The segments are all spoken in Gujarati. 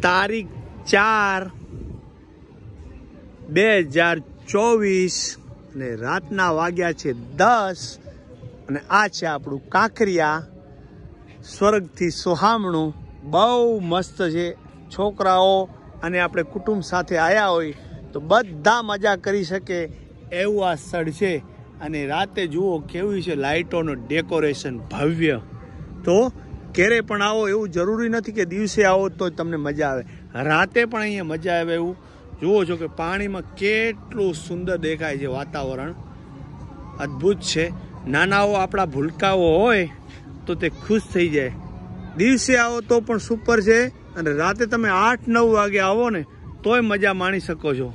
તારીખ ચાર બે હજાર ચોવીસ અને રાતના વાગ્યા છે દસ અને આ છે આપણું કાંકરિયા સ્વર્ગથી સોહામણું બહુ મસ્ત છે છોકરાઓ અને આપણે કુટુંબ સાથે આવ્યા હોય તો બધા મજા કરી શકે એવું આ સ્થળ છે અને રાતે જુઓ કેવી છે લાઇટોનું ડેકોરેશન ભવ્ય તો ક્યારે પણ આવો એવું જરૂરી નથી કે દિવસે આવો તો તમને મજા આવે રાતે પણ અહીંયા મજા આવે એવું જુઓ છો કે પાણીમાં કેટલું સુંદર દેખાય છે વાતાવરણ અદ્ભુત છે નાનાઓ આપણા ભૂલકાઓ હોય તો તે ખુશ થઈ જાય દિવસે આવો તો પણ સુપર છે અને રાતે તમે આઠ નવ વાગે આવો ને તોય મજા માણી શકો છો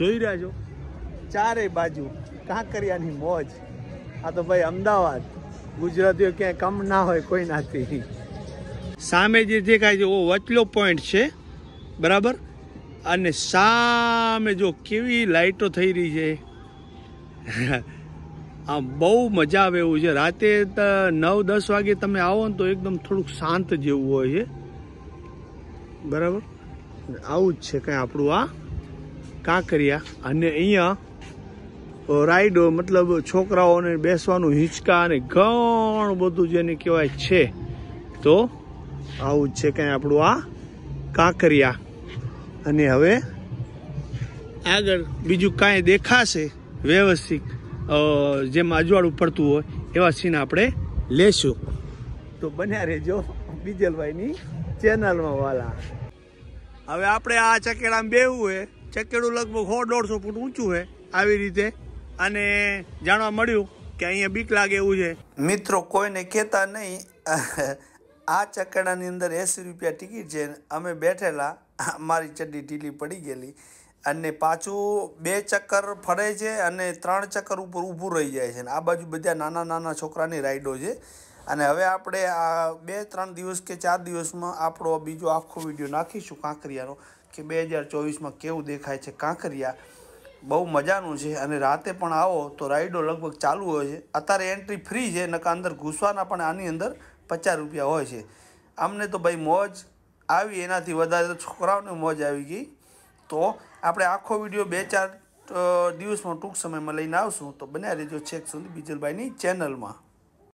જોઈ રહ્યા છો ચારે બાજુ કાંકરિયાની મોજ આ તો ભાઈ અમદાવાદ ગુજરાતીઓ ક્યાંય કમ ના હોય કોઈ નાથી સામે જે દેખાય છે ઓ વચલો પોઈન્ટ છે બરાબર અને સામે જો કેવી લાઇટો થઈ રહી છે આમ બહુ મજા આવે એવું છે રાતે નવ દસ વાગે તમે આવો ને તો એકદમ થોડુંક શાંત જેવું હોય છે બરાબર આવું જ છે કંઈ આપણું આ કાંકરિયા અને અહીંયા રાઈડ મતલબ છોકરાઓને બેસવાનું હિંચકા અને ઘણું બધું જેને કહેવાય છે તો આવું જ છે કંઈ આપણું આ કાંકરિયા અને હવે આગળ બીજું કાંઈ દેખાશે વ્યવસ્થિત જેમાં અજવાળું પડતું હોય એવા સીન આપણે લેશું તો બન્યા રહેજો બીજલભાઈની ચેનલમાં વાલા હવે આપણે આ ચકેડામાં બેવું હે ચકેડું લગભગ સો દોઢસો ફૂટ ઊંચું હે આવી રીતે અને જાણવા મળ્યું કે અહીંયા બીક લાગે એવું છે મિત્રો કોઈને કહેતા નહીં આ ચકડાની અંદર એંસી રૂપિયા ટિકિટ છે અમે બેઠેલા મારી ચડ્ડી ઢીલી પડી ગયેલી અને પાછું બે ચક્કર ફરે છે અને ત્રણ ચક્કર ઉપર ઊભું રહી જાય છે આ બાજુ બધા નાના નાના છોકરાની રાઈડો છે અને હવે આપણે આ બે ત્રણ દિવસ કે ચાર દિવસમાં આપણો બીજો આખો વિડીયો નાખીશું કાંકરિયાનો કે બે હજાર ચોવીસમાં કેવું દેખાય છે કાંકરિયા બહુ મજાનું છે અને રાતે પણ આવો તો રાઈડો લગભગ ચાલુ હોય છે અત્યારે એન્ટ્રી ફ્રી છે નકા અંદર ઘૂસવાના પણ આની અંદર પચાસ રૂપિયા હોય છે અમને તો ભાઈ મોજ આવી એનાથી વધારે તો છોકરાઓને મોજ આવી ગઈ તો આપણે આખો વિડીયો બે ચાર દિવસમાં ટૂંક સમયમાં લઈને આવશું તો બન્યા રહેજો છેક સુધી બીજલભાઈની ચેનલમાં